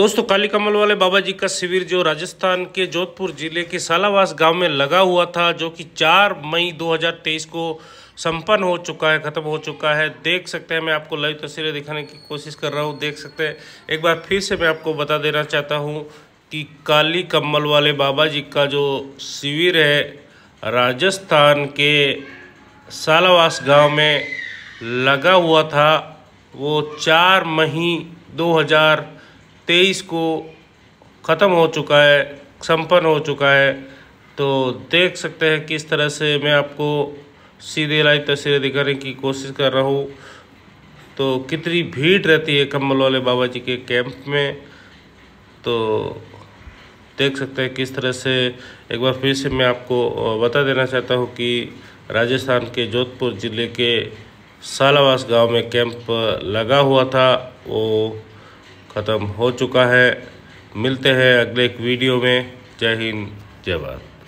दोस्तों काली कमल वाले बाबा जी का शिविर जो राजस्थान के जोधपुर जिले के सालावास गांव में लगा हुआ था जो कि 4 मई 2023 को संपन्न हो चुका है ख़त्म हो चुका है देख सकते हैं मैं आपको लाइव तस्वीरें दिखाने की कोशिश कर रहा हूँ देख सकते हैं एक बार फिर से मैं आपको बता देना चाहता हूँ कि काली कम्बल वाले बाबा जी का जो शिविर है राजस्थान के सालावास गाँव में लगा हुआ था वो चार मई दो तेईस को ख़त्म हो चुका है संपन्न हो चुका है तो देख सकते हैं किस तरह से मैं आपको सीधे लाइव तस्वीरें दिखाने की कोशिश कर रहा हूँ तो कितनी भीड़ रहती है कम्बल वाले बाबा जी के कैंप में तो देख सकते हैं किस तरह से एक बार फिर से मैं आपको बता देना चाहता हूँ कि राजस्थान के जोधपुर ज़िले के सालावास गांव में कैंप लगा हुआ था वो ख़त्म हो चुका है मिलते हैं अगले एक वीडियो में जय हिंद जय भारत